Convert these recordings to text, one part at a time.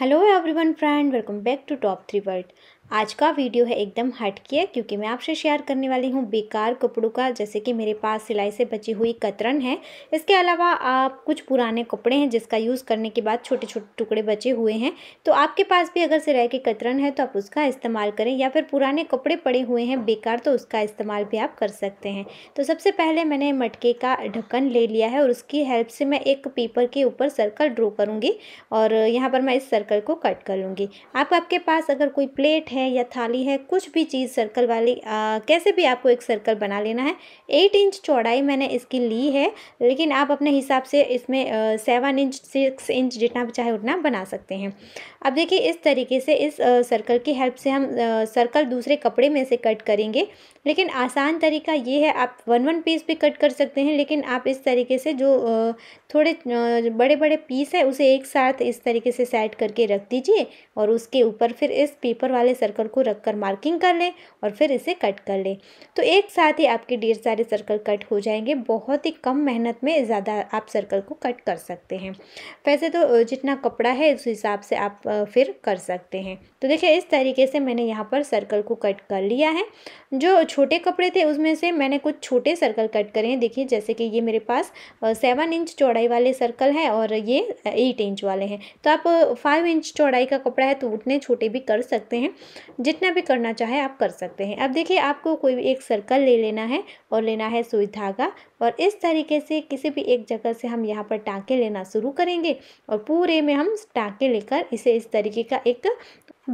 hello everyone friend welcome back to top 3 World. आज का video है एकदम हटके क्योंकि मैं आपसे शेयर करने वाली हूँ बेकार कपड़ों का जैसे कि मेरे पास सिलाई से बची हुई कतरन है इसके अलावा आप कुछ पुराने कपड़े हैं जिसका यूज़ करने के बाद छोटे छोटे टुकड़े बचे हुए हैं तो आपके पास भी अगर सिलाई के कतरन है तो आप उसका इस्तेमाल करें या फिर पुराने कपड़े पड़े हुए हैं बेकार तो उसका इस्तेमाल भी आप कर सकते हैं तो सबसे पहले मैंने मटके का ढक्कन ले लिया है और उसकी हेल्प से मैं एक पेपर के ऊपर सर्कल ड्रॉ करूँगी और यहाँ पर मैं इस सर्कल को कट कर लूँगी आप आपके पास अगर कोई प्लेट है है या थाली है कुछ भी चीज़ सर्कल वाली आ, कैसे भी आपको एक सर्कल बना लेना है एट इंच चौड़ाई मैंने इसकी ली है लेकिन आप अपने हिसाब से इसमें सेवन इंच सिक्स इंच जितना चाहे उतना बना सकते हैं अब देखिए इस तरीके से इस आ, सर्कल की हेल्प से हम आ, सर्कल दूसरे कपड़े में से कट करेंगे लेकिन आसान तरीका ये है आप वन वन पीस भी कट कर सकते हैं लेकिन आप इस तरीके से जो थोड़े बड़े बड़े पीस है उसे एक साथ इस तरीके से सेट करके रख दीजिए और उसके ऊपर फिर इस पेपर वाले सर्कल सर्कल को रखकर मार्किंग कर लें और फिर इसे कट कर लें तो एक साथ ही आपके ढेर सारे सर्कल कट हो जाएंगे बहुत ही कम मेहनत में ज़्यादा आप सर्कल को कट कर सकते हैं वैसे तो जितना कपड़ा है उस हिसाब से आप फिर कर सकते हैं तो देखिए इस तरीके से मैंने यहाँ पर सर्कल को कट कर लिया है जो छोटे कपड़े थे उसमें से मैंने कुछ छोटे सर्कल कट करे हैं देखिए जैसे कि ये मेरे पास सेवन इंच चौड़ाई वाले सर्कल हैं और ये एट इंच वाले हैं तो आप फाइव इंच चौड़ाई का कपड़ा है तो उतने छोटे भी कर सकते हैं जितना भी करना चाहे आप कर सकते हैं अब देखिए आपको कोई भी एक सर्कल ले लेना है और लेना है सुई धागा और इस तरीके से किसी भी एक जगह से हम यहाँ पर टाँके लेना शुरू करेंगे और पूरे में हम टाँके लेकर इसे इस तरीके का एक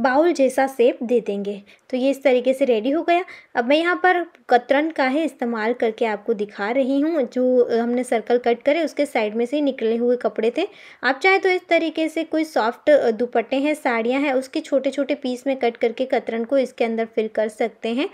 बाउल जैसा सेप दे देंगे तो ये इस तरीके से रेडी हो गया अब मैं यहाँ पर कतरन का है इस्तेमाल करके आपको दिखा रही हूँ जो हमने सर्कल कट करे उसके साइड में से ही निकले हुए कपड़े थे आप चाहे तो इस तरीके से कोई सॉफ्ट दुपट्टे हैं साड़ियाँ हैं उसके छोटे छोटे पीस में कट करके कतरन को इसके अंदर फिल कर सकते हैं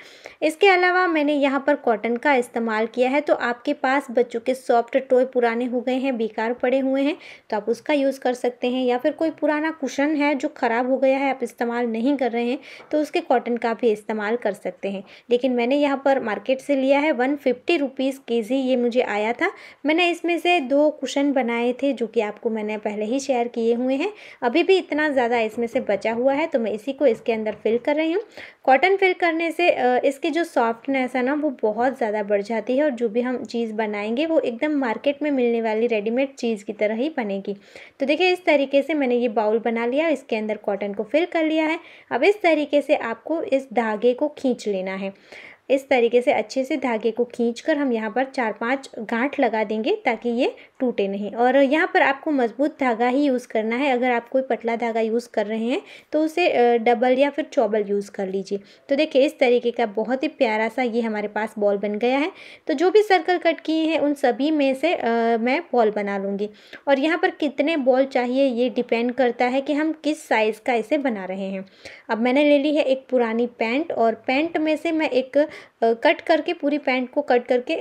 इसके अलावा मैंने यहाँ पर कॉटन का इस्तेमाल किया है तो आपके पास बच्चों के सॉफ्ट टॉय पुराने हो गए हैं बेकार पड़े हुए हैं तो आप उसका यूज़ कर सकते हैं या फिर कोई पुराना कुशन है जो ख़राब हो गया है आप इस्तेमाल इस्तेमाल नहीं कर रहे हैं तो उसके कॉटन का भी इस्तेमाल कर सकते हैं लेकिन मैंने यहाँ पर मार्केट से लिया है वन फिफ्टी रुपीज़ के जी ये मुझे आया था मैंने इसमें से दो कुशन बनाए थे जो कि आपको मैंने पहले ही शेयर किए हुए हैं अभी भी इतना ज़्यादा इसमें से बचा हुआ है तो मैं इसी को इसके अंदर फिल कर रही हूँ कॉटन फिल करने से इसके जो सॉफ्टनेस है ना वो बहुत ज़्यादा बढ़ जाती है और जो भी हम चीज़ बनाएंगे वो एकदम मार्केट में मिलने वाली रेडीमेड चीज़ की तरह ही बनेगी तो देखिए इस तरीके से मैंने ये बाउल बना लिया इसके अंदर कॉटन को फिल कर लिया लिया है अब इस तरीके से आपको इस धागे को खींच लेना है इस तरीके से अच्छे से धागे को खींचकर हम यहाँ पर चार पांच गांठ लगा देंगे ताकि ये टूटे नहीं और यहाँ पर आपको मजबूत धागा ही यूज़ करना है अगर आप कोई पतला धागा यूज़ कर रहे हैं तो उसे डबल या फिर चौबल यूज़ कर लीजिए तो देखिए इस तरीके का बहुत ही प्यारा सा ये हमारे पास बॉल बन गया है तो जो भी सर्कल कट किए हैं उन सभी में से आ, मैं बॉल बना लूँगी और यहाँ पर कितने बॉल चाहिए ये डिपेंड करता है कि हम किस साइज़ का इसे बना रहे हैं अब मैंने ले ली है एक पुरानी पैंट और पैंट में से मैं एक कट करके पूरी पैंट को कट करके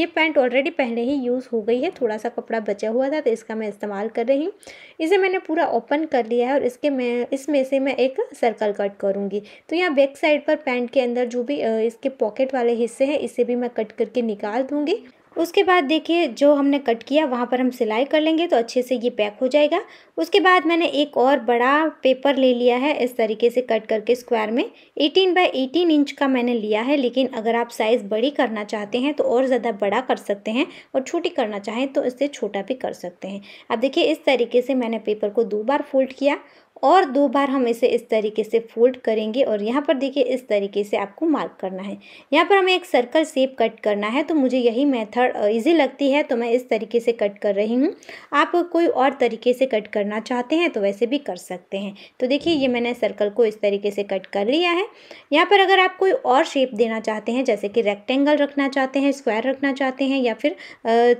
ये पैंट ऑलरेडी पहले ही यूज़ हो गई है थोड़ा सा कपड़ा बचा हुआ था तो इसका मैं इस्तेमाल कर रही हूँ इसे मैंने पूरा ओपन कर लिया है और इसके मैं इसमें से मैं एक सर्कल कट करूँगी तो यहाँ बैक साइड पर पैंट के अंदर जो भी इसके पॉकेट वाले हिस्से हैं इसे भी मैं कट करके निकाल दूँगी उसके बाद देखिए जो हमने कट किया वहाँ पर हम सिलाई कर लेंगे तो अच्छे से ये पैक हो जाएगा उसके बाद मैंने एक और बड़ा पेपर ले लिया है इस तरीके से कट करके स्क्वायर में 18 बाय 18 इंच का मैंने लिया है लेकिन अगर आप साइज़ बड़ी करना चाहते हैं तो और ज़्यादा बड़ा कर सकते हैं और छोटी करना चाहें तो इससे छोटा भी कर सकते हैं अब देखिए इस तरीके से मैंने पेपर को दो बार फोल्ड किया और दो बार हम इसे इस तरीके से फोल्ड करेंगे और यहाँ पर देखिए इस तरीके से आपको मार्क करना है यहाँ पर हमें एक सर्कल सेप कट करना है तो मुझे यही मेथड इजी लगती है तो मैं इस तरीके से कट कर रही हूँ आप कोई और तरीके से कट करना चाहते हैं तो वैसे भी कर सकते हैं तो देखिए ये मैंने सर्कल को इस तरीके से कट कर लिया है यहाँ पर अगर आप कोई और शेप देना चाहते हैं जैसे कि रेक्टेंगल रखना चाहते हैं स्क्वायर रखना चाहते हैं या फिर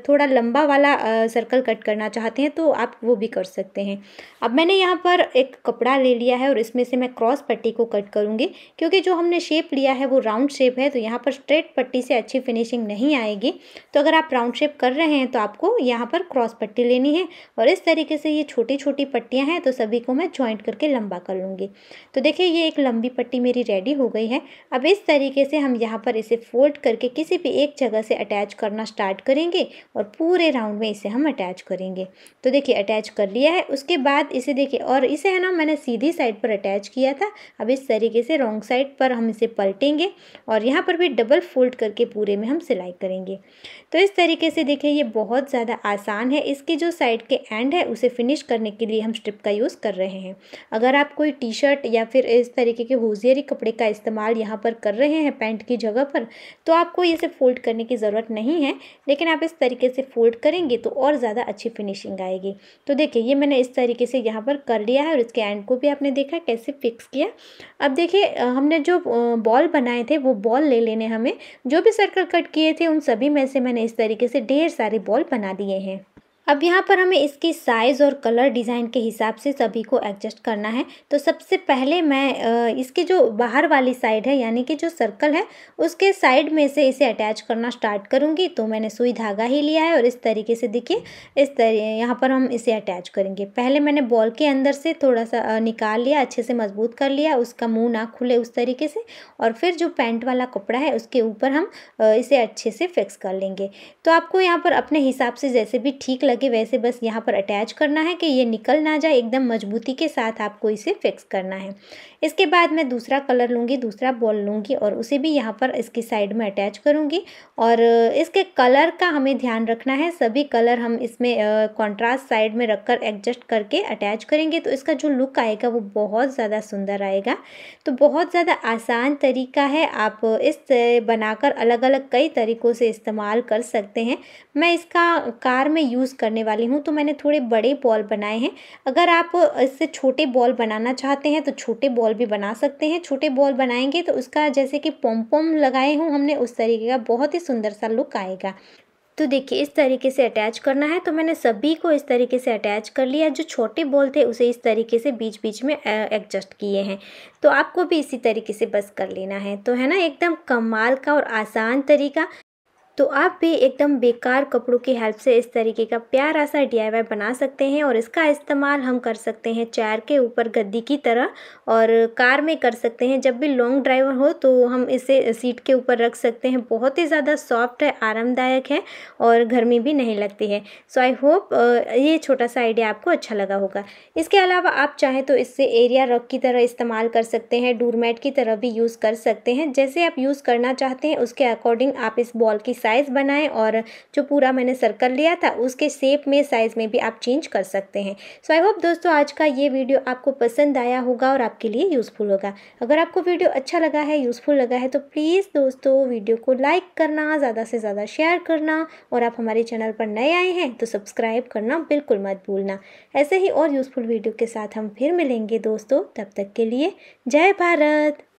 थोड़ा लंबा वाला सर्कल कट करना चाहते हैं तो आप वो भी कर सकते हैं अब मैंने यहाँ पर एक एक कपड़ा ले लिया है और इसमें से मैं क्रॉस पट्टी को कट करूँगी क्योंकि जो हमने शेप लिया है वो राउंड शेप है तो यहाँ पर स्ट्रेट पट्टी से अच्छी फिनिशिंग नहीं आएगी तो अगर आप राउंड शेप कर रहे हैं तो आपको यहाँ पर क्रॉस पट्टी लेनी है और इस तरीके से ये छोटी छोटी पट्टियाँ हैं तो सभी को मैं ज्वाइंट करके लंबा कर लूँगी तो देखिए ये एक लंबी पट्टी मेरी रेडी हो गई है अब इस तरीके से हम यहाँ पर इसे फोल्ड करके किसी भी एक जगह से अटैच करना स्टार्ट करेंगे और पूरे राउंड में इसे हम अटैच करेंगे तो देखिए अटैच कर लिया है उसके बाद इसे देखिए और इसे ना मैंने सीधी साइड पर अटैच किया था अब इस तरीके से रॉन्ग साइड पर हम इसे पलटेंगे और यहाँ पर भी डबल फोल्ड करके पूरे में हम सिलाई करेंगे तो इस तरीके से देखिए ये बहुत ज़्यादा आसान है इसके जो साइड के एंड है उसे फिनिश करने के लिए हम स्ट्रिप का यूज़ कर रहे हैं अगर आप कोई टी शर्ट या फिर इस तरीके के होजियरी कपड़े का इस्तेमाल यहाँ पर कर रहे हैं पैंट की जगह पर तो आपको इसे फोल्ड करने की ज़रूरत नहीं है लेकिन आप इस तरीके से फोल्ड करेंगे तो और ज़्यादा अच्छी फिनिशिंग आएगी तो देखिए ये मैंने इस तरीके से यहाँ पर कर लिया है और उसके एंड को भी आपने देखा कैसे फिक्स किया अब देखिए हमने जो बॉल बनाए थे वो बॉल ले लेने हमें जो भी सर्कल कट किए थे उन सभी में से मैंने इस तरीके से ढेर सारे बॉल बना दिए हैं अब यहाँ पर हमें इसकी साइज़ और कलर डिज़ाइन के हिसाब से सभी को एडजस्ट करना है तो सबसे पहले मैं इसके जो बाहर वाली साइड है यानी कि जो सर्कल है उसके साइड में से इसे अटैच करना स्टार्ट करूँगी तो मैंने सुई धागा ही लिया है और इस तरीके से देखिए इस तरी यहाँ पर हम इसे अटैच करेंगे पहले मैंने बॉल के अंदर से थोड़ा सा निकाल लिया अच्छे से मजबूत कर लिया उसका मुँह ना खुले उस तरीके से और फिर जो पैंट वाला कपड़ा है उसके ऊपर हम इसे अच्छे से फिक्स कर लेंगे तो आपको यहाँ पर अपने हिसाब से जैसे भी ठीक सके वैसे बस यहाँ पर अटैच करना है कि ये निकल ना जाए एकदम मजबूती के साथ आपको इसे फिक्स करना है इसके बाद मैं दूसरा कलर लूँगी दूसरा बॉल लूँगी और उसे भी यहाँ पर इसकी साइड में अटैच करूँगी और इसके कलर का हमें ध्यान रखना है सभी कलर हम इसमें कॉन्ट्रास्ट साइड में रखकर एडजस्ट करके अटैच करेंगे तो इसका जो लुक आएगा वो बहुत ज़्यादा सुंदर आएगा तो बहुत ज़्यादा आसान तरीका है आप इस बनाकर अलग अलग कई तरीक़ों से इस्तेमाल कर सकते हैं मैं इसका कार में यूज़ करने वाली हूँ तो मैंने थोड़े बड़े बॉल बनाए हैं अगर आप इससे छोटे बॉल बनाना चाहते हैं तो छोटे बॉल भी बना सकते हैं छोटे बॉल बनाएंगे तो उसका जैसे कि पोम पोम लगाए हूँ हमने उस तरीके का बहुत ही सुंदर सा लुक आएगा तो देखिए इस तरीके से अटैच करना है तो मैंने सभी को इस तरीके से अटैच कर लिया जो छोटे बॉल थे उसे इस तरीके से बीच बीच में एडजस्ट किए हैं तो आपको भी इसी तरीके से बस कर लेना है तो है ना एकदम कमाल का और आसान तरीका तो आप भी एकदम बेकार कपड़ों की हेल्प से इस तरीके का प्यारा सा डी बना सकते हैं और इसका इस्तेमाल हम कर सकते हैं चेयर के ऊपर गद्दी की तरह और कार में कर सकते हैं जब भी लॉन्ग ड्राइवर हो तो हम इसे सीट के ऊपर रख सकते हैं बहुत ही ज़्यादा सॉफ्ट है आरामदायक है और गर्मी भी नहीं लगती है सो आई होप ये छोटा सा आइडिया आपको अच्छा लगा होगा इसके अलावा आप चाहें तो इससे एरिया रग की तरह इस्तेमाल कर सकते हैं डूरमेट की तरह भी यूज़ कर सकते हैं जैसे आप यूज़ करना चाहते हैं उसके अकॉर्डिंग आप इस बॉल की साइज़ बनाएं और जो पूरा मैंने सर्कल लिया था उसके शेप में साइज़ में भी आप चेंज कर सकते हैं सो आई होप दोस्तों आज का ये वीडियो आपको पसंद आया होगा और आपके लिए यूज़फुल होगा अगर आपको वीडियो अच्छा लगा है यूज़फुल लगा है तो प्लीज़ दोस्तों वीडियो को लाइक करना ज़्यादा से ज़्यादा शेयर करना और आप हमारे चैनल पर नए आए हैं तो सब्सक्राइब करना बिल्कुल मत भूलना ऐसे ही और यूज़फुल वीडियो के साथ हम फिर मिलेंगे दोस्तों तब तक के लिए जय भारत